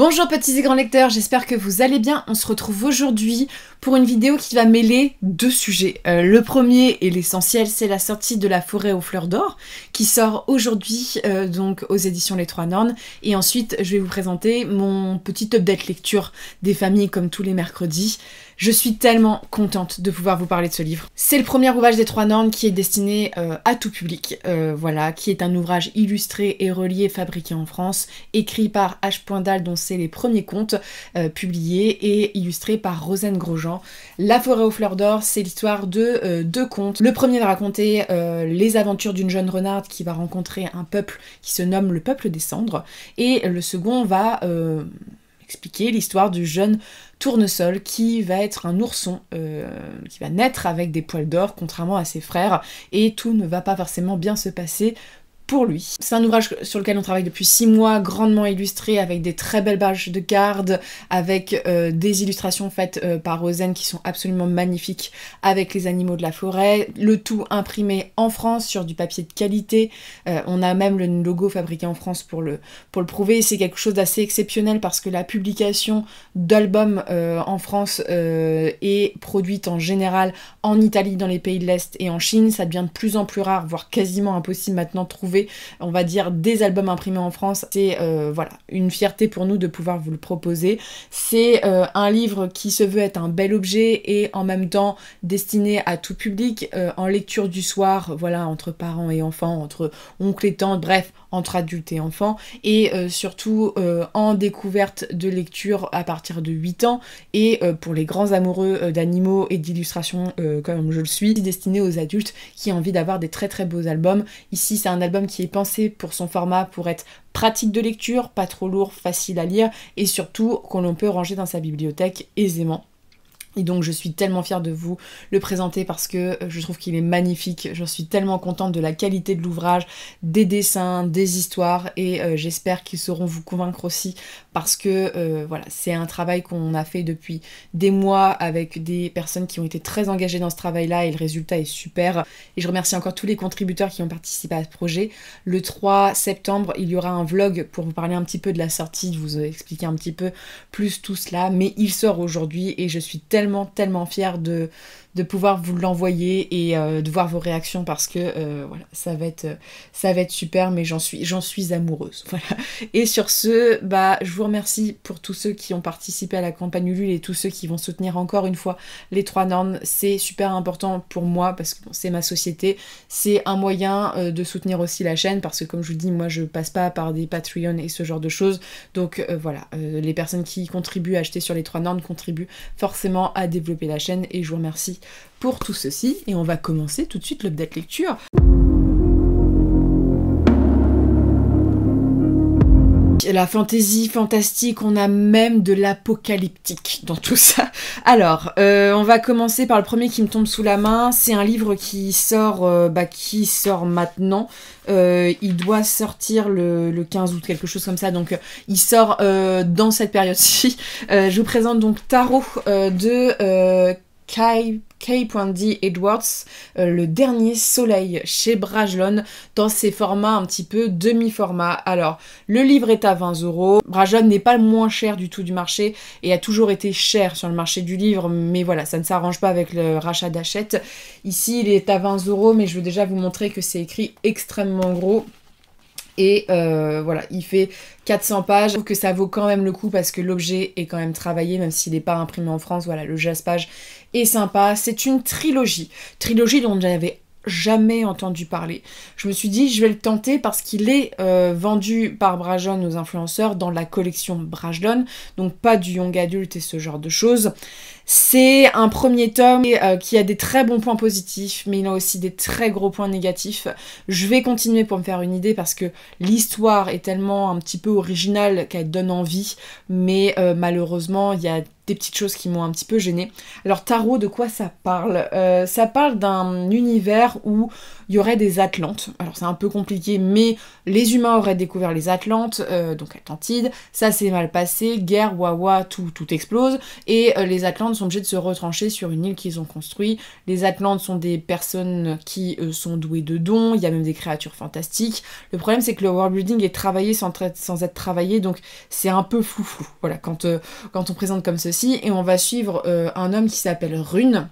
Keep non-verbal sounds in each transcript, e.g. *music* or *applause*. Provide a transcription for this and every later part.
Bonjour petits et grands lecteurs, j'espère que vous allez bien. On se retrouve aujourd'hui pour une vidéo qui va mêler deux sujets. Euh, le premier et l'essentiel, c'est la sortie de La forêt aux fleurs d'or qui sort aujourd'hui euh, donc aux éditions Les Trois Nornes. Et ensuite, je vais vous présenter mon petit update lecture des familles comme tous les mercredis. Je suis tellement contente de pouvoir vous parler de ce livre. C'est le premier ouvrage des trois normes qui est destiné euh, à tout public, euh, voilà, qui est un ouvrage illustré et relié fabriqué en France, écrit par H. Poindal dont c'est les premiers contes, euh, publiés et illustré par Rosane Grosjean. La forêt aux fleurs d'or, c'est l'histoire de deux contes. Le premier va raconter les aventures d'une jeune renarde qui va rencontrer un peuple qui se nomme le peuple des cendres, et le second va expliquer l'histoire du jeune tournesol qui va être un ourson, euh, qui va naître avec des poils d'or, contrairement à ses frères, et tout ne va pas forcément bien se passer pour lui. C'est un ouvrage sur lequel on travaille depuis six mois, grandement illustré, avec des très belles bâches de garde, avec euh, des illustrations faites euh, par Rosen qui sont absolument magnifiques, avec les animaux de la forêt, le tout imprimé en France sur du papier de qualité. Euh, on a même le logo fabriqué en France pour le, pour le prouver. C'est quelque chose d'assez exceptionnel parce que la publication d'albums en France est produite en général en Italie, dans les pays de l'Est et en Chine. Ça devient de plus en plus rare, voire quasiment impossible maintenant de trouver on va dire, des albums imprimés en France. C'est euh, voilà, une fierté pour nous de pouvoir vous le proposer. C'est euh, un livre qui se veut être un bel objet et en même temps destiné à tout public, euh, en lecture du soir, voilà, entre parents et enfants, entre oncles et tantes, bref, entre adultes et enfants, et euh, surtout euh, en découverte de lecture à partir de 8 ans, et euh, pour les grands amoureux d'animaux et d'illustrations comme je le suis, destiné aux adultes qui ont envie d'avoir des très très beaux albums. Ici c'est un album qui est pensé pour son format pour être pratique de lecture, pas trop lourd, facile à lire, et surtout qu'on l'on peut ranger dans sa bibliothèque aisément. Et donc je suis tellement fière de vous le présenter parce que euh, je trouve qu'il est magnifique. Je suis tellement contente de la qualité de l'ouvrage, des dessins, des histoires et euh, j'espère qu'ils sauront vous convaincre aussi parce que euh, voilà, c'est un travail qu'on a fait depuis des mois avec des personnes qui ont été très engagées dans ce travail-là et le résultat est super. Et je remercie encore tous les contributeurs qui ont participé à ce projet. Le 3 septembre, il y aura un vlog pour vous parler un petit peu de la sortie, vous expliquer un petit peu plus tout cela, mais il sort aujourd'hui et je suis tellement tellement, tellement fière de, de pouvoir vous l'envoyer et euh, de voir vos réactions parce que euh, voilà, ça va être euh, ça va être super mais j'en suis j'en suis amoureuse. *laughs* Voilà. Et sur ce, bah je vous remercie pour tous ceux qui ont participé à la campagne Ulule et tous ceux qui vont soutenir encore une fois les trois normes, c'est super important pour moi parce que c'est ma société, c'est un moyen de soutenir aussi la chaîne parce que comme je vous dis, moi je passe pas par des Patreons et ce genre de choses. Donc voilà, les personnes qui contribuent à acheter sur les trois normes contribuent forcément à développer la chaîne et je vous remercie pour tout ceci et on va commencer tout de suite l'update lecture. la fantaisie fantastique, on a même de l'apocalyptique dans tout ça. Alors, euh, on va commencer par le premier qui me tombe sous la main. C'est un livre qui sort, euh, bah, qui sort maintenant. Euh, il doit sortir le, le, 15 août, quelque chose comme ça. Donc, il sort dans cette période-ci. je vous présente donc Tarot de K.D. Edwards, euh, Le Dernier Soleil chez Brajlon, dans ses formats un petit peu demi-format. Alors, le livre est à 20 euros. Brajlon n'est pas le moins cher du tout du marché et a toujours été cher sur le marché du livre, mais voilà, ça ne s'arrange pas avec le rachat d'achète. Ici, il est à 20 euros, mais je veux déjà vous montrer que c'est écrit extrêmement gros. Et euh, voilà, il fait 400 pages. Je trouve que ça vaut quand même le coup parce que l'objet est quand même travaillé, même s'il n'est pas imprimé en France. Voilà, le jaspage et sympa. C'est une trilogie. Trilogie dont n'avais jamais entendu parler. Je me suis dit, je vais le tenter parce qu'il est euh, vendu par brajon aux influenceurs dans la collection Brajlon, donc pas du young Adult et ce genre de choses. C'est un premier tome euh, qui a des très bons points positifs, mais il a aussi des très gros points négatifs. Je vais continuer pour me faire une idée parce que l'histoire est tellement un petit peu originale qu'elle donne envie, mais euh, malheureusement, il y a des petites choses qui m'ont un petit peu gênée. Alors Tarot, de quoi ça parle euh, Ça parle d'un univers où il y aurait des Atlantes. Alors c'est un peu compliqué, mais les humains auraient découvert les Atlantes, donc Atlantide. Ça s'est mal passé, guerre, wawa, tout, tout explose. Et les Atlantes sont obligés de se retrancher sur une île qu'ils ont construite. Les Atlantes sont des personnes qui sont douées de dons, il y a même des créatures fantastiques. Le problème c'est que le world est travaillé sans, être travaillé, donc c'est un peu flou Voilà, quand, euh, quand on présente comme ceci, et on va suivre euh, un homme qui s'appelle Rune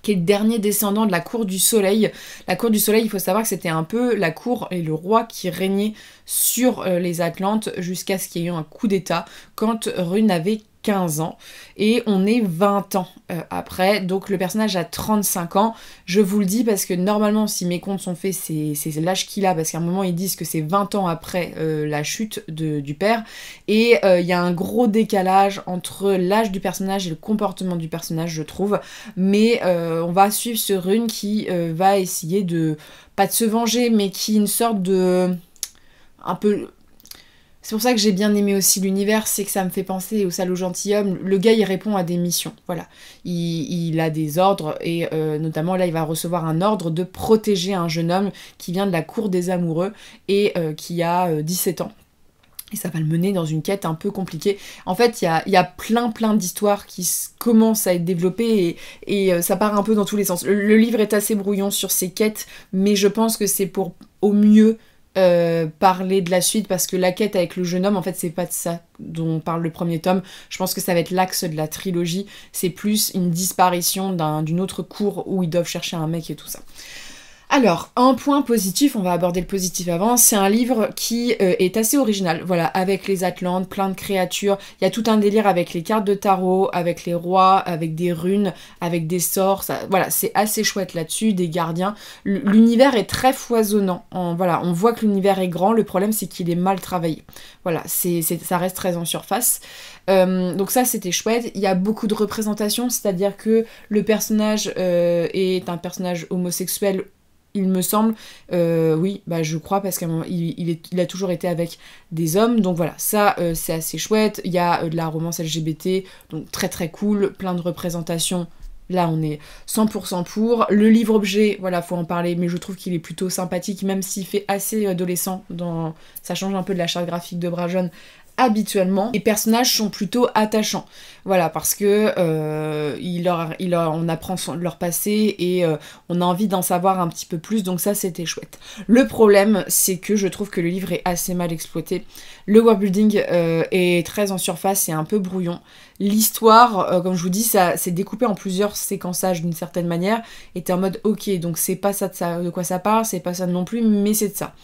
qui est le dernier descendant de la cour du soleil. La cour du soleil, il faut savoir que c'était un peu la cour et le roi qui régnait sur euh, les Atlantes jusqu'à ce qu'il y ait eu un coup d'état quand Rune avait 15 ans et on est 20 ans euh, après. Donc le personnage a 35 ans. Je vous le dis parce que normalement, si mes comptes sont faits, c'est l'âge qu'il a parce qu'à un moment ils disent que c'est 20 ans après euh, la chute du père et euh, il y a un gros décalage entre l'âge du personnage et le comportement du personnage, je trouve. Mais on va suivre ce rune qui va essayer de pas de se venger, mais qui une sorte de un peu c'est pour ça que j'ai bien aimé aussi l'univers, c'est que ça me fait penser au salaud gentilhomme. Le gars, il répond à des missions, voilà. Il, a des ordres, et euh, notamment là, il va recevoir un ordre de protéger un jeune homme qui vient de la cour des amoureux et euh, qui a 17 euh, ans. Et ça va le mener dans une quête un peu compliquée. En fait, il y a, plein plein d'histoires qui commencent à être développées et, ça part un peu dans tous les sens. Le, le livre est assez brouillon sur ces quêtes, mais je pense que c'est pour au mieux euh, parler de la suite parce que la quête avec le jeune homme, en fait, c'est pas de ça dont parle le premier tome. Je pense que ça va être l'axe de la trilogie. C'est plus une disparition d'une autre cour où ils doivent chercher un mec et tout ça. Alors, un point positif, on va aborder le positif avant, c'est un livre qui euh, est assez original, voilà, avec les Atlantes, plein de créatures, il y a tout un délire avec les cartes de tarot, avec les rois, avec des runes, avec des sorts, voilà, c'est assez chouette là-dessus, des gardiens. L'univers est très foisonnant, voilà, on voit que l'univers est grand, le problème c'est qu'il est mal travaillé. Voilà, c'est ça reste très en surface. Euh, donc ça c'était chouette, il y a beaucoup de représentations, c'est-à-dire que le personnage euh, est un personnage homosexuel il me semble. Euh, oui, bah je crois parce qu'il il, il, a toujours été avec des hommes. Donc voilà, ça euh, c'est assez chouette. Il y a euh, de la romance LGBT, donc très très cool, plein de représentations. Là, on est 100% pour. Le livre objet, voilà, faut en parler, mais je trouve qu'il est plutôt sympathique, même s'il fait assez adolescent. Dans... Ça change un peu de la charte graphique de Brajon habituellement, les personnages sont plutôt attachants. Voilà, parce que euh, il, leur, il on apprend leur passé et euh, on a envie d'en savoir un petit peu plus, donc ça c'était chouette. Le problème, c'est que je trouve que le livre est assez mal exploité. Le worldbuilding euh, est très en surface et un peu brouillon. L'histoire, euh, comme je vous dis, ça c'est découpé en plusieurs séquençages d'une certaine manière, et t'es en mode ok, donc c'est pas ça de, ça de quoi ça parle, c'est pas ça non plus, mais c'est de ça.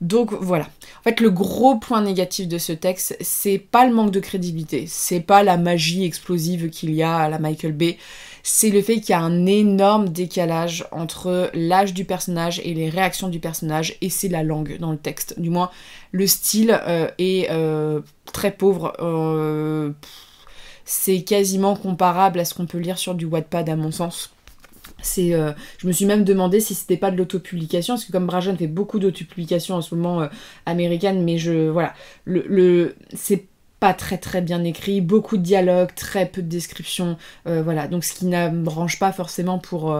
Donc voilà. En fait, le gros point négatif de ce texte, c'est pas le manque de crédibilité, c'est pas la magie explosive qu'il y a à la Michael Bay, c'est le fait qu'il y a un énorme décalage entre l'âge du personnage et les réactions du personnage, et c'est la langue dans le texte. Du moins, le style euh, est euh, très pauvre. Euh, c'est quasiment comparable à ce qu'on peut lire sur du Wattpad à mon sens c'est, euh, je me suis même demandé si c'était pas de l'autopublication, parce que comme Brajan fait beaucoup d'autopublications en ce moment euh, américaines, américaine, mais je, voilà, le, c'est pas très très bien écrit, beaucoup de dialogues, très peu de descriptions, euh, voilà, donc ce qui ne range pas forcément pour,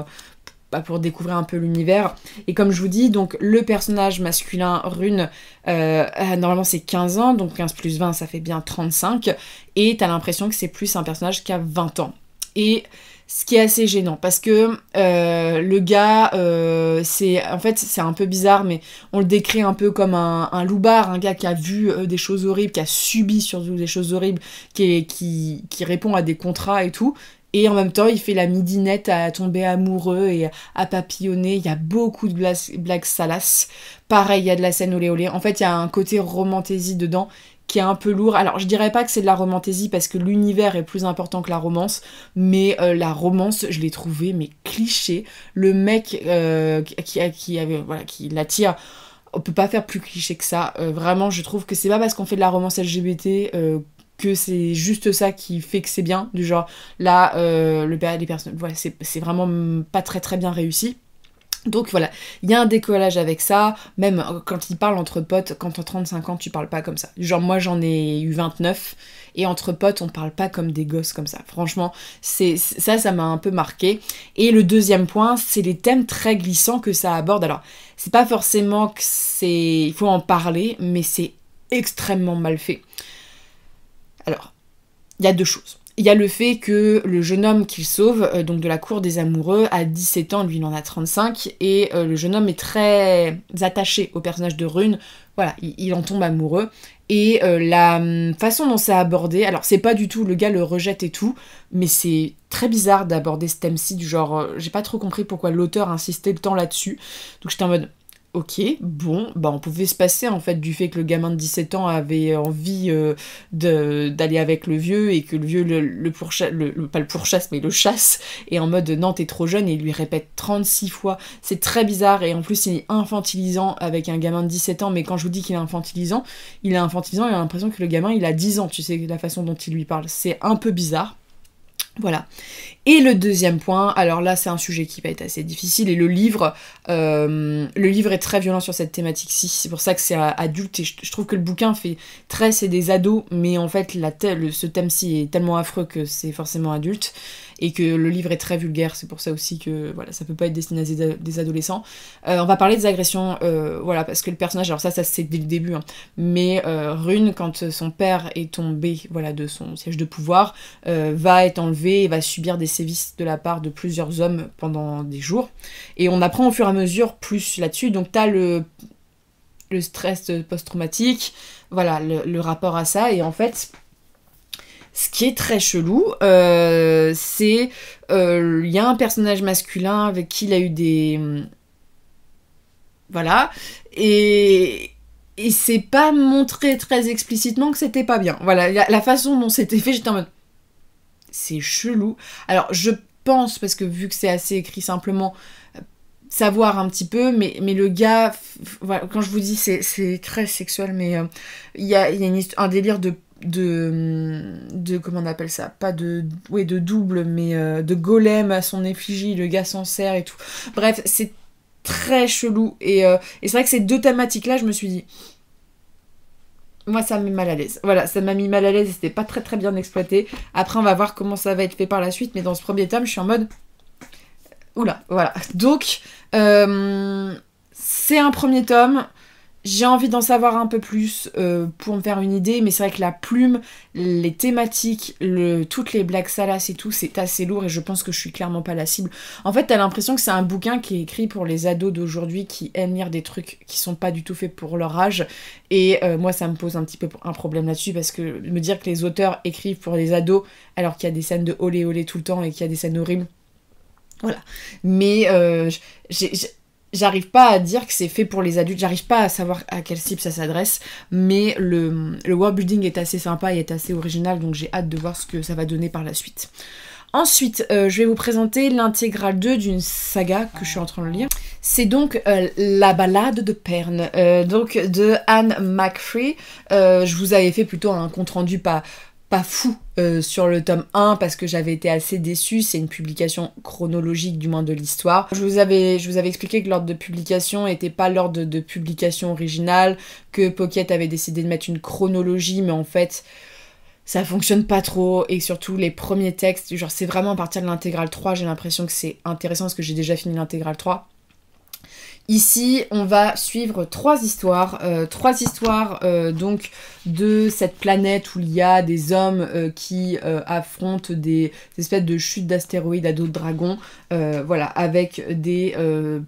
bah, pour découvrir un peu l'univers. Et comme je vous dis, donc le personnage masculin Rune, normalement c'est 15 ans, donc 15 plus 20 ça fait bien 35, et t'as l'impression que c'est plus un personnage qui a 20 ans. Et ce qui est assez gênant parce que euh, le gars, euh, c'est en fait c'est un peu bizarre, mais on le décrit un peu comme un, un loupard, un gars qui a vu euh, des choses horribles, qui a subi surtout des choses horribles, qui, qui, qui répond à des contrats et tout. Et en même temps, il fait la midinette à tomber amoureux et à papillonner. Il y a beaucoup de blagues, salaces. Pareil, il y a de la scène olé olé. En fait, il y a un côté romantaisie dedans qui est un peu lourd. Alors je dirais pas que c'est de la romantaisie parce que l'univers est plus important que la romance, mais euh, la romance, je l'ai trouvée mais cliché. Le mec euh, qui, qui, avait, voilà, qui l'attire on peut pas faire plus cliché que ça. Euh, vraiment, je trouve que c'est pas parce qu'on fait de la romance LGBT que c'est juste ça qui fait que c'est bien. Du genre, là, les personnes, voilà, c'est vraiment pas très très bien réussi. Donc voilà, il y a un décollage avec ça, même euh, quand ils parlent entre potes, quand t'as 35 ans tu parles pas comme ça. Genre moi j'en ai eu 29 et entre potes on parle pas comme des gosses comme ça. Franchement, c'est ça ça m'a un peu marqué. Et le deuxième point, c'est les thèmes très glissants que ça aborde. Alors, c'est pas forcément que c'est il faut en parler, mais c'est extrêmement mal fait. Alors, il y a deux choses. Il y a le fait que le jeune homme qu'il sauve, euh, donc de la cour des amoureux, a 17 ans, lui il en a 35, et euh, le jeune homme est très attaché au personnage de Rune, voilà, il, en tombe amoureux, et euh, la hum, façon dont c'est abordé, alors c'est pas du tout, le gars le rejette et tout, mais c'est très bizarre d'aborder ce thème-ci, du genre, j'ai pas trop compris pourquoi l'auteur insistait le temps là-dessus, donc j'étais en mode, Ok, bon, bah on pouvait se passer en fait du fait que le gamin de 17 ans avait envie euh, d'aller avec le vieux et que le vieux le, le, le, pas le pourchasse mais le chasse et en mode non t'es trop jeune et il lui répète 36 fois. C'est très bizarre et en plus il est infantilisant avec un gamin de 17 ans mais quand je vous dis qu'il est infantilisant, il est infantilisant et a l'impression que le gamin il a 10 ans, tu sais la façon dont il lui parle. C'est un peu bizarre. Voilà. Et le deuxième point, alors là c'est un sujet qui va être assez difficile et le livre, euh, le livre est très violent sur cette thématique-ci. C'est pour ça que c'est adulte et je, trouve que le bouquin fait très c'est des ados, mais en fait la, ce thème-ci est tellement affreux que c'est forcément adulte et que le livre est très vulgaire. C'est pour ça aussi que voilà, ça peut pas être destiné à des, adolescents. Euh, on va parler des agressions, euh, voilà, parce que le personnage, alors ça, ça c'est dès le début, hein. mais euh, Rune, quand son père est tombé, voilà, de son siège de pouvoir, va être enlevé et va subir des sévices de la part de plusieurs hommes pendant des jours. Et on apprend au fur et à mesure plus là-dessus. Donc t'as le le stress post-traumatique, voilà, le, rapport à ça. Et en fait, qui est très chelou. Euh, c'est euh, il y a un personnage masculin avec qui il a eu des hum, voilà et et c'est pas montré très explicitement que c'était pas bien. Voilà, la, façon dont c'était fait, j'étais en mode c'est chelou. Alors, je pense parce que vu que c'est assez écrit simplement euh, savoir un petit peu, mais, mais le gars, quand je vous dis c'est très sexuel, mais il y, a, un délire de de, de comment on appelle ça pas de ouais de double mais euh, de golem à son effigie le gars s'en sert et tout bref c'est très chelou et, euh, c'est vrai que ces deux thématiques là je me suis dit moi ça m'a mis mal à l'aise voilà ça m'a mis mal à l'aise c'était pas très très bien exploité après on va voir comment ça va être fait par la suite mais dans ce premier tome je suis en mode oula voilà donc euh, c'est un premier tome j'ai envie d'en savoir un peu plus euh, pour me faire une idée, mais c'est vrai que la plume, les thématiques, toutes les blagues salaces et tout, c'est assez lourd et je pense que je suis clairement pas la cible. En fait, t'as l'impression que c'est un bouquin qui est écrit pour les ados d'aujourd'hui qui aiment lire des trucs qui sont pas du tout faits pour leur âge. Et euh, moi, ça me pose un petit peu un problème là-dessus parce que me dire que les auteurs écrivent pour les ados alors qu'il y a des scènes de olé olé tout le temps et qu'il y a des scènes horribles. Voilà. Mais euh, j'ai j'arrive pas à dire que c'est fait pour les adultes, j'arrive pas à savoir à quel type ça s'adresse, mais le, le worldbuilding est assez sympa et est assez original, donc j'ai hâte de voir ce que ça va donner par la suite. Ensuite, euh, je vais vous présenter l'intégrale 2 d'une saga que je suis en train de lire. C'est donc euh, La balade de Perne, euh, donc de Anne McFree. je vous avais fait plutôt un compte-rendu pas pas fou euh, sur le tome 1 parce que j'avais été assez déçue. C'est une publication chronologique du moins de l'histoire. Je vous avais, je vous avais expliqué que l'ordre de publication n'était pas l'ordre de, publication originale, que Pocket avait décidé de mettre une chronologie, mais en fait ça fonctionne pas trop et surtout les premiers textes, genre c'est vraiment à partir de l'intégrale 3, j'ai l'impression que c'est intéressant parce que j'ai déjà fini l'intégrale 3 Ici, on va suivre trois histoires. Euh, trois histoires euh, donc de cette planète où il y a des hommes euh, qui affrontent des, espèces de chutes d'astéroïdes à dos de dragon. voilà, avec des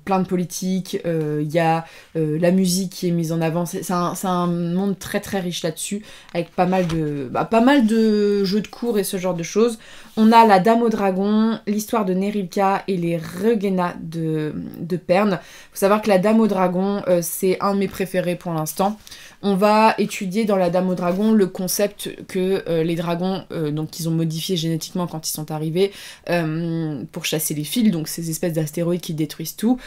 plein de politiques. Il y a la musique qui est mise en avant. C'est un, monde très très riche là-dessus, avec pas mal de bah, pas mal de jeux de cours et ce genre de choses. On a la Dame au Dragon, l'histoire de Nerika et les Regena de, de Perne. Faut savoir que la Dame au Dragon, euh, c'est un de mes préférés pour l'instant. On va étudier dans la Dame au Dragon le concept que euh, les dragons, euh, donc ils ont modifié génétiquement quand ils sont arrivés pour chasser les fils, donc ces espèces d'astéroïdes qui détruisent tout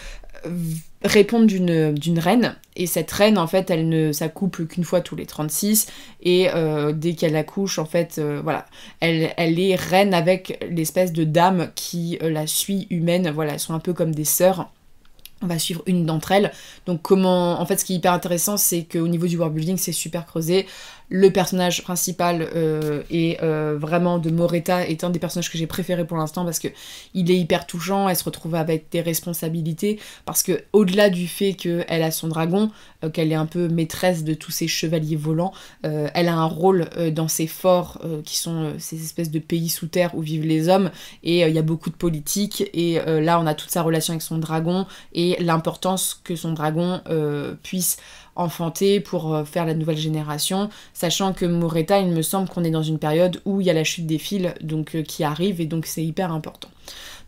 répondent d'une reine. Et cette reine, en fait, elle ne s'accouple qu'une fois tous les 36. Et euh, dès qu'elle accouche, en fait, euh, voilà, elle, elle, est reine avec l'espèce de dame qui euh, la suit humaine. Voilà, elles sont un peu comme des sœurs. On va suivre une d'entre elles. Donc comment... En fait, ce qui est hyper intéressant, c'est qu'au niveau du world building, c'est super creusé. Le personnage principal euh, est euh, vraiment de Moretta est un des personnages que j'ai préféré pour l'instant parce que il est hyper touchant. Elle se retrouve avec des responsabilités parce que au-delà du fait qu'elle a son dragon, euh, qu'elle est un peu maîtresse de tous ces chevaliers volants. Euh, elle a un rôle euh, dans ces forts qui sont ces espèces de pays sous terre où vivent les hommes. Et il y a beaucoup de politique. Et là, on a toute sa relation avec son dragon et l'importance que son dragon puisse enfanter pour faire la nouvelle génération, sachant que Moreta, il me semble qu'on est dans une période où il y a la chute des fils donc, qui arrive et donc c'est hyper important.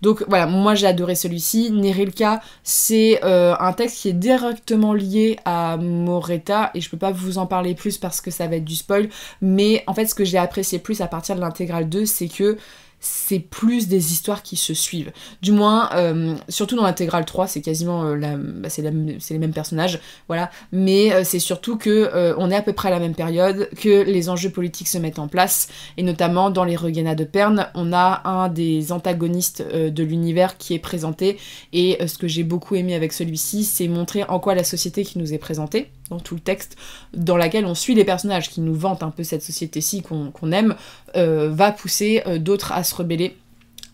Donc voilà, moi j'ai adoré celui-ci. Nerilka, c'est euh, un texte qui est directement lié à Moretta et je peux pas vous en parler plus parce que ça va être du spoil. Mais en fait, ce que j'ai apprécié plus à partir de l'intégrale 2, c'est que c'est plus des histoires qui se suivent. Du moins, euh, surtout dans l'intégrale 3, c'est quasiment euh, bah, c'est, les mêmes personnages, voilà. Mais euh, c'est surtout que on est à peu près à la même période, que les enjeux politiques se mettent en place, et notamment dans les Reganas de Perne, on a un des antagonistes de l'univers qui est présenté, et ce que j'ai beaucoup aimé avec celui-ci, c'est montrer en quoi la société qui nous est présentée dans tout le texte, dans laquelle on suit les personnages qui nous vantent un peu cette société-ci qu'on aime, euh, va pousser euh, d'autres à se rebeller.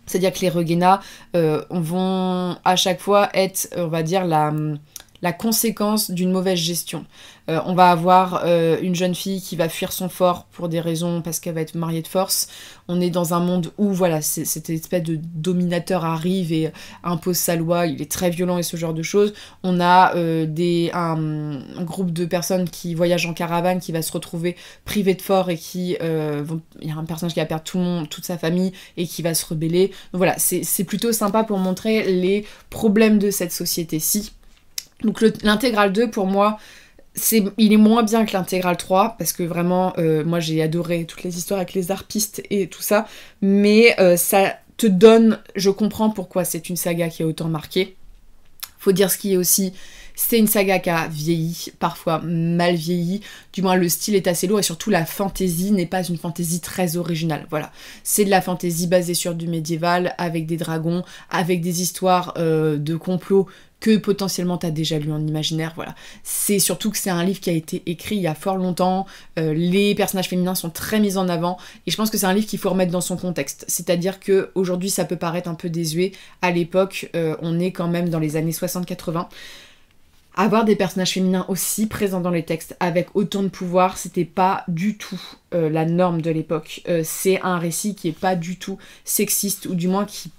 C'est-à-dire que les regina euh, vont à chaque fois être, on va dire, la la conséquence d'une mauvaise gestion. Euh, on va avoir euh, une jeune fille qui va fuir son fort pour des raisons parce qu'elle va être mariée de force. On est dans un monde où voilà, cette espèce de dominateur arrive et euh, impose sa loi, il est très violent et ce genre de choses. On a des, un, groupe de personnes qui voyagent en caravane, qui va se retrouver privé de fort et qui vont... il y a un personnage qui va perdre tout toute sa famille et qui va se rebeller. Donc voilà, c'est plutôt sympa pour montrer les problèmes de cette société-ci donc l'intégrale 2 pour moi, il est moins bien que l'intégrale 3 parce que vraiment euh, moi j'ai adoré toutes les histoires avec les harpistes et tout ça, mais euh, ça te donne, je comprends pourquoi c'est une saga qui a autant marqué. Faut dire ce qui est aussi, c'est une saga qui a vieilli, parfois mal vieilli, du moins le style est assez lourd et surtout la fantaisie n'est pas une fantaisie très originale, voilà. C'est de la fantaisie basée sur du médiéval, avec des dragons, avec des histoires euh, de complot que potentiellement as déjà lu en imaginaire, voilà. C'est surtout que c'est un livre qui a été écrit il y a fort longtemps, euh, les personnages féminins sont très mis en avant, et je pense que c'est un livre qu'il faut remettre dans son contexte. C'est-à-dire qu'aujourd'hui ça peut paraître un peu désuet, à l'époque euh, on est quand même dans les années 60-80. Avoir des personnages féminins aussi présents dans les textes avec autant de pouvoir, c'était pas du tout euh, la norme de l'époque. c'est un récit qui est pas du tout sexiste, ou du moins qui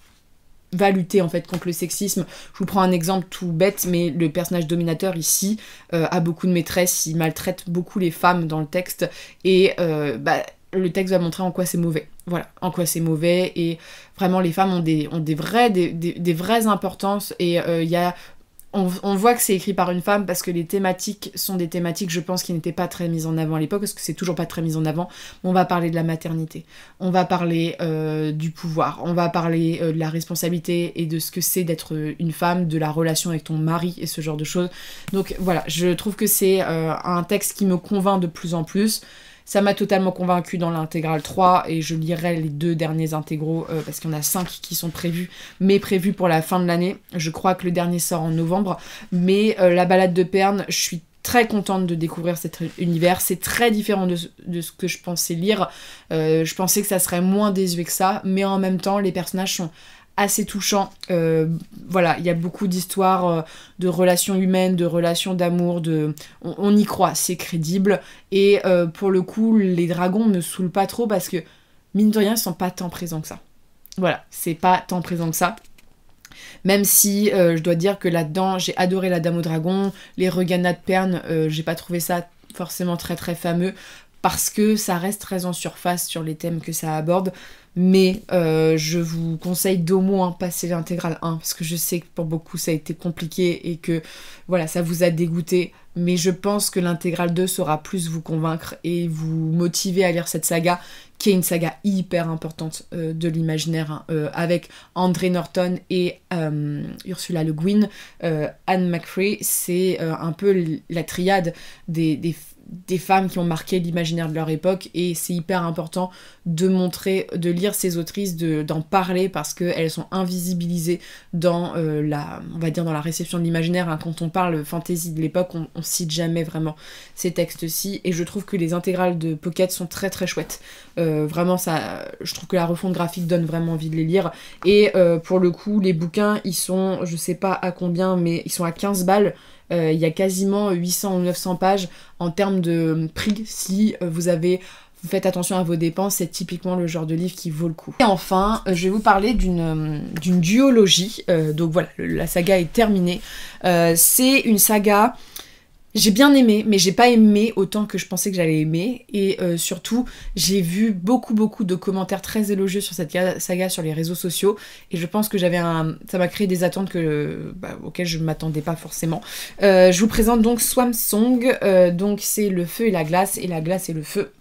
va lutter en fait contre le sexisme. Je vous prends un exemple tout bête, mais le personnage dominateur ici euh, a beaucoup de maîtresses, il maltraite beaucoup les femmes dans le texte, et euh, bah, le texte va montrer en quoi c'est mauvais. Voilà, en quoi c'est mauvais, et vraiment les femmes ont des, ont des, vrais, des, vraies importances, et euh, il y a on, voit que c'est écrit par une femme parce que les thématiques sont des thématiques, je pense, qui n'étaient pas très mises en avant à l'époque, parce que c'est toujours pas très mis en avant. On va parler de la maternité, on va parler euh, du pouvoir, on va parler euh, de la responsabilité et de ce que c'est d'être une femme, de la relation avec ton mari et ce genre de choses. Donc voilà, je trouve que c'est euh, un texte qui me convainc de plus en plus. Ça m'a totalement convaincue dans l'intégrale 3 et je lirai les deux derniers intégraux euh, parce qu'il y en a cinq qui sont prévus, mais prévus pour la fin de l'année. Je crois que le dernier sort en novembre. Mais euh, la balade de Perne, je suis très contente de découvrir cet univers. C'est très différent de, ce que je pensais lire. Euh, je pensais que ça serait moins désuet que ça, mais en même temps, les personnages sont assez touchant. Euh, voilà, il y a beaucoup d'histoires euh, de relations humaines, de relations d'amour, de... On, y croit, c'est crédible. Et euh, pour le coup, les dragons ne saoulent pas trop parce que, mine de rien, ils sont pas tant présents que ça. Voilà, c'est pas tant présent que ça. Même si je dois dire que là-dedans, j'ai adoré la Dame au Dragon, les Reganas de Perne, j'ai pas trouvé ça forcément très très fameux parce que ça reste très en surface sur les thèmes que ça aborde mais euh, je vous conseille d'au moins passer l'intégrale 1 parce que je sais que pour beaucoup ça a été compliqué et que voilà ça vous a dégoûté mais je pense que l'intégrale 2 saura plus vous convaincre et vous motiver à lire cette saga qui est une saga hyper importante euh, de l'imaginaire hein, euh, avec André Norton et Ursula Le Guin Anne McCrae c'est un peu la triade des des femmes qui ont marqué l'imaginaire de leur époque et c'est hyper important de montrer, de lire ces autrices, d'en parler parce qu'elles sont invisibilisées dans euh, la, on va dire dans la réception de l'imaginaire. Hein. Quand on parle fantasy de l'époque, on, cite jamais vraiment ces textes-ci et je trouve que les intégrales de Pocket sont très très chouettes. Euh, vraiment ça, je trouve que la refonte graphique donne vraiment envie de les lire et euh, pour le coup les bouquins ils sont, je sais pas à combien mais ils sont à 15 balles euh, il y a quasiment 800 ou 900 pages en termes de prix si euh, vous avez faites attention à vos dépenses, c'est typiquement le genre de livre qui vaut le coup. Et enfin, euh, je vais vous parler d'une duologie. donc voilà, la saga est terminée. c'est une saga j'ai bien aimé, mais j'ai pas aimé autant que je pensais que j'allais aimer. Et euh, surtout, j'ai vu beaucoup, beaucoup de commentaires très élogieux sur cette saga sur les réseaux sociaux. Et je pense que j'avais un. Ça m'a créé des attentes que, bah, auxquelles je ne m'attendais pas forcément. Euh, je vous présente donc Swam Song. Euh, donc, c'est le feu et la glace, et la glace et le feu.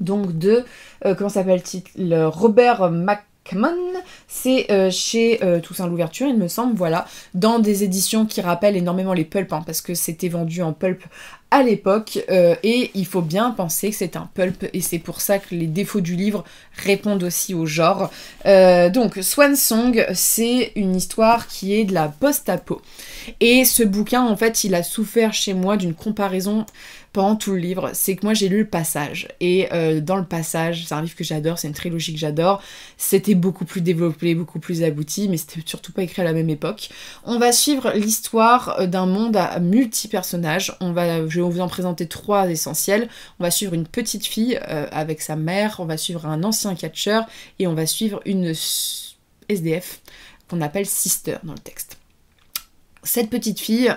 Donc, de. comment sappelle le Robert Mac c'est euh, chez euh, Toussaint l'ouverture, il me semble, voilà, dans des éditions qui rappellent énormément les pulps, hein, parce que c'était vendu en pulp à l'époque, euh, et il faut bien penser que c'est un pulp, et c'est pour ça que les défauts du livre répondent aussi au genre. donc, Swan Song, c'est une histoire qui est de la post-apo. Et ce bouquin, en fait, il a souffert chez moi d'une comparaison pendant tout le livre, c'est que moi j'ai lu le passage. Et euh, dans le passage, c'est un livre que j'adore, c'est une trilogie que j'adore. C'était beaucoup plus développé, beaucoup plus abouti, mais c'était surtout pas écrit à la même époque. On va suivre l'histoire euh, d'un monde à multi-personnages. On va, je vais vous en présenter trois essentiels. On va suivre une petite fille euh, avec sa mère, on va suivre un ancien catcher, et on va suivre une SDF qu'on appelle Sister dans le texte. Cette petite fille,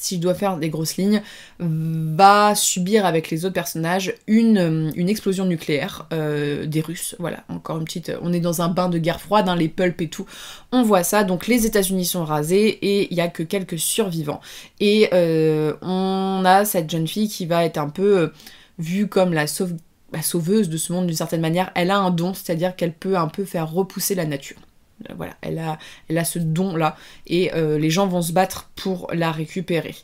si je dois faire des grosses lignes, va subir avec les autres personnages une, euh, explosion nucléaire euh, des Russes. Voilà, encore une petite. Euh, on est dans un bain de guerre froide, hein, les pulps et tout. On voit ça. Donc les États-Unis sont rasés et il n'y a que quelques survivants. Et on a cette jeune fille qui va être un peu vue comme la sauveuse de ce monde d'une certaine manière, elle a un don, c'est-à-dire qu'elle peut un peu faire repousser la nature. Euh, voilà, elle a, elle a ce don-là et euh, les gens vont se battre pour la récupérer.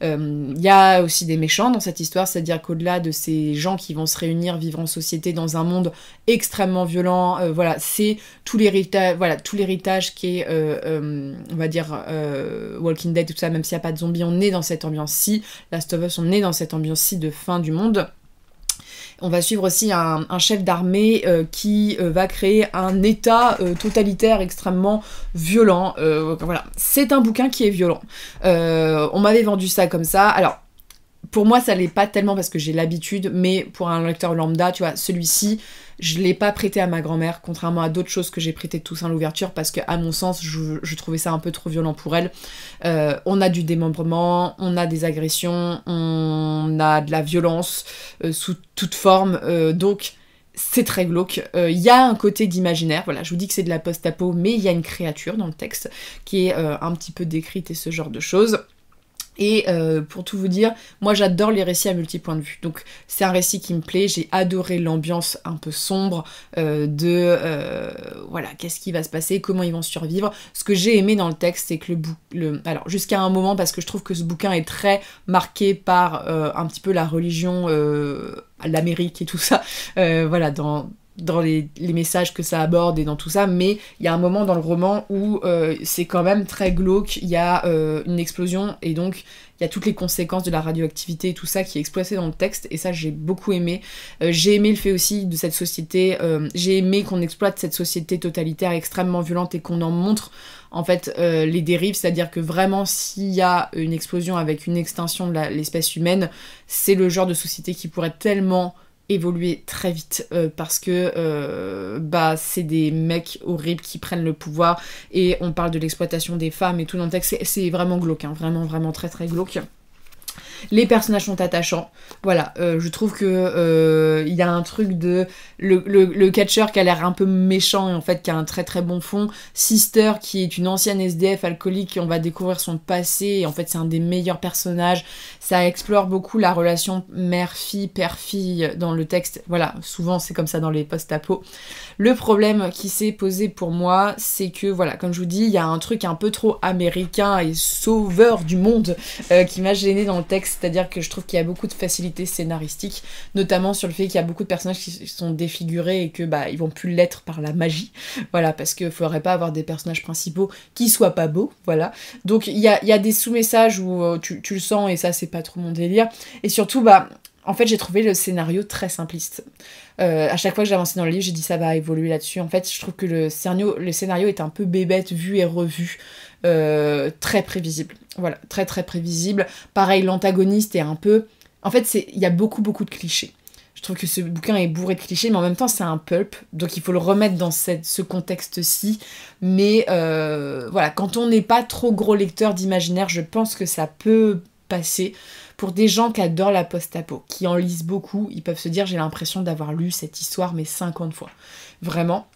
Il euh, y a aussi des méchants dans cette histoire, c'est-à-dire qu'au-delà de ces gens qui vont se réunir, vivre en société dans un monde extrêmement violent, voilà, c'est tout l'héritage, voilà, tout l'héritage qui est, on va dire, Walking Dead, tout ça, même s'il n'y a pas de zombies, on est dans cette ambiance-ci. Last of Us, on est dans cette ambiance-ci de fin du monde. On va suivre aussi un, chef d'armée euh, qui euh, va créer un état euh, totalitaire extrêmement violent. voilà, c'est un bouquin qui est violent. on m'avait vendu ça comme ça. Alors, pour moi, ça l'est pas tellement parce que j'ai l'habitude, mais pour un lecteur lambda, tu vois, celui-ci, je l'ai pas prêté à ma grand-mère, contrairement à d'autres choses que j'ai prêté tous à l'ouverture, parce que à mon sens, je, trouvais ça un peu trop violent pour elle. Euh, on a du démembrement, on a des agressions, on a de la violence euh, sous toute forme, euh, donc c'est très glauque. Il y a un côté d'imaginaire, voilà, je vous dis que c'est de la post-apo, mais il y a une créature dans le texte qui est un petit peu décrite et ce genre de choses. Et euh, pour tout vous dire, moi j'adore les récits à multi points de vue. Donc c'est un récit qui me plaît, j'ai adoré l'ambiance un peu sombre euh, de euh, voilà, qu'est-ce qui va se passer, comment ils vont survivre. Ce que j'ai aimé dans le texte, c'est que le bouquin... Le... Alors jusqu'à un moment, parce que je trouve que ce bouquin est très marqué par un petit peu la religion, l'Amérique et tout ça, voilà, dans dans les, messages que ça aborde et dans tout ça, mais il y a un moment dans le roman où euh, c'est quand même très glauque, il y a euh, une explosion et donc il y a toutes les conséquences de la radioactivité et tout ça qui est exploité dans le texte et ça j'ai beaucoup aimé. Euh, j'ai aimé le fait aussi de cette société, j'ai aimé qu'on exploite cette société totalitaire extrêmement violente et qu'on en montre en fait les dérives, c'est-à-dire que vraiment s'il y a une explosion avec une extinction de l'espèce humaine, c'est le genre de société qui pourrait tellement évoluer très vite euh, parce que euh, bah c'est des mecs horribles qui prennent le pouvoir et on parle de l'exploitation des femmes et tout dans le texte c'est vraiment glauque hein. vraiment vraiment très très glauque les personnages sont attachants. Voilà, euh, je trouve que euh, il y a un truc de le, catcher qui a l'air un peu méchant et en fait qui a un très très bon fond. Sister qui est une ancienne SDF alcoolique et on va découvrir son passé. Et en fait, c'est un des meilleurs personnages. Ça explore beaucoup la relation mère-fille, père-fille dans le texte. Voilà, souvent c'est comme ça dans les post-apos. Le problème qui s'est posé pour moi, c'est que voilà, comme je vous dis, il y a un truc un peu trop américain et sauveur du monde euh, qui m'a gêné dans le texte c'est-à-dire que je trouve qu'il y a beaucoup de facilités scénaristique, notamment sur le fait qu'il y a beaucoup de personnages qui sont défigurés et que bah ils vont plus l'être par la magie, *laughs* voilà, parce qu'il faudrait pas avoir des personnages principaux qui soient pas beaux, voilà. Donc il y a, des sous-messages où euh, tu, le sens et ça c'est pas trop mon délire. Et surtout, bah en fait, j'ai trouvé le scénario très simpliste. Euh, à chaque fois que j'avançais dans le livre, j'ai dit ça va évoluer là-dessus. En fait, je trouve que le scénario, le scénario est un peu bébête, vu et revu, euh, très prévisible. Voilà, très très prévisible. Pareil, l'antagoniste est un peu... En fait, il y a beaucoup beaucoup de clichés. Je trouve que ce bouquin est bourré de clichés, mais en même temps, c'est un pulp, donc il faut le remettre dans cette, ce contexte-ci. Mais euh, voilà, quand on n'est pas trop gros lecteur d'imaginaire, je pense que ça peut passer. Pour des gens qui adorent la post-apo, qui en lisent beaucoup, ils peuvent se dire j'ai l'impression d'avoir lu cette histoire mais 50 fois. Vraiment,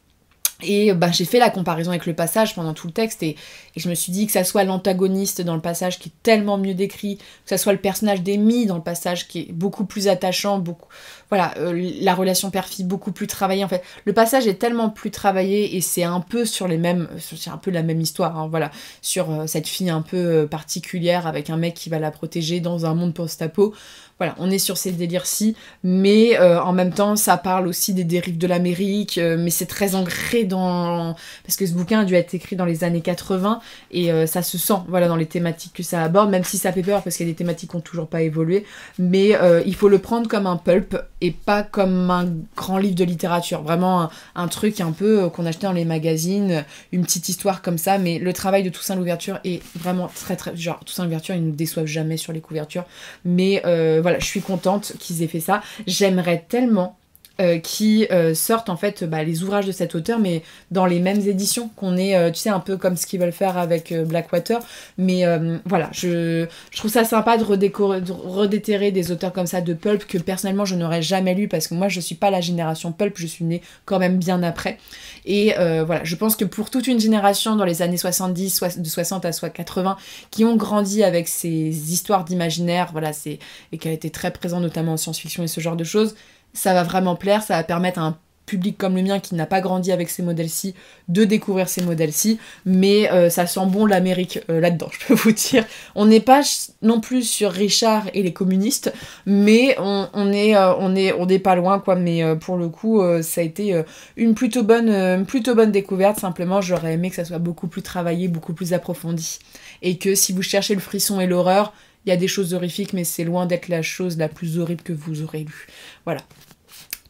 et euh, bah, j'ai fait la comparaison avec le passage pendant tout le texte et, je me suis dit que ça soit l'antagoniste dans le passage qui est tellement mieux décrit, que ça soit le personnage d'Amy dans le passage qui est beaucoup plus attachant, beaucoup voilà euh, la relation père-fille beaucoup plus travaillée en fait. Le passage est tellement plus travaillé et c'est un peu sur les mêmes, c'est un peu la même histoire hein, voilà sur euh, cette fille un peu particulière avec un mec qui va la protéger dans un monde post-apo. Voilà, on est sur ces délires-ci, mais euh, en même temps, ça parle aussi des dérives de l'Amérique, euh, mais c'est très ancré dans... Parce que ce bouquin a dû être écrit dans les années 80, et euh, ça se sent, voilà, dans les thématiques que ça aborde, même si ça fait peur, parce qu'il y a des thématiques qui n'ont toujours pas évolué, mais il faut le prendre comme un pulp, et pas comme un grand livre de littérature, vraiment un, truc un peu qu'on achetait dans les magazines, une petite histoire comme ça, mais le travail de Toussaint Louverture est vraiment très très... Genre, Toussaint Louverture, il ne nous jamais sur les couvertures, mais voilà, je suis contente qu'ils aient fait ça. J'aimerais tellement euh, qui euh, sortent en fait bah, les ouvrages de cet auteur, mais dans les mêmes éditions qu'on est, euh, tu sais, un peu comme ce qu'ils veulent faire avec Blackwater. Mais voilà, je, je, trouve ça sympa de, redéterrer des auteurs comme ça de pulp que personnellement je n'aurais jamais lu parce que moi je suis pas la génération pulp, je suis née quand même bien après. Et voilà, je pense que pour toute une génération dans les années 70, de 60 à 80, qui ont grandi avec ces histoires d'imaginaire, voilà, et qui a été très présent notamment en science-fiction et ce genre de choses, ça va vraiment plaire, ça va permettre à un public comme le mien qui n'a pas grandi avec ces modèles-ci de découvrir ces modèles-ci, mais euh, ça sent bon l'Amérique euh, là-dedans, *laughs* je peux vous dire. On n'est pas non plus sur Richard et les communistes, mais on, n'est est, euh, on, est, on pas loin, quoi. Mais pour le coup, ça a été une plutôt bonne, une plutôt bonne découverte. Simplement, j'aurais aimé que ça soit beaucoup plus travaillé, beaucoup plus approfondi. Et que si vous cherchez le frisson et l'horreur, il y a des choses horrifiques, mais c'est loin d'être la chose la plus horrible que vous aurez lue. Voilà.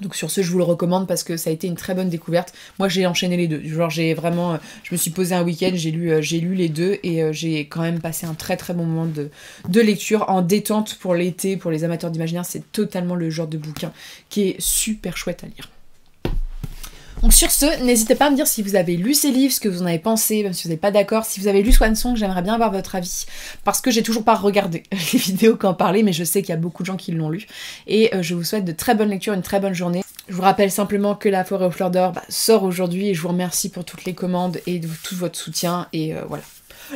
Donc sur ce, je vous le recommande parce que ça a été une très bonne découverte. Moi, j'ai enchaîné les deux. Genre, j'ai vraiment, euh, je me suis posé un week-end, j'ai lu, euh, j'ai lu les deux et euh, j'ai quand même passé un très très bon moment de, de lecture en détente pour l'été, pour les amateurs d'imaginaire. C'est totalement le genre de bouquin qui est super chouette à lire. Donc sur ce, n'hésitez pas à me dire si vous avez lu ces livres, ce que vous en avez pensé, même si vous n'êtes pas d'accord. Si vous avez lu Swan j'aimerais bien avoir votre avis. Parce que j'ai toujours pas regardé *laughs* les vidéos qu'en parler, mais je sais qu'il y a beaucoup de gens qui l'ont lu. Et euh, je vous souhaite de très bonnes lectures, une très bonne journée. Je vous rappelle simplement que La Forêt aux Fleurs d'Or bah, sort aujourd'hui et je vous remercie pour toutes les commandes et tout votre soutien. Et euh, voilà.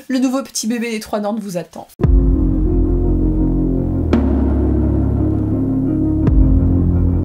Le nouveau petit bébé des Trois Nantes vous attend.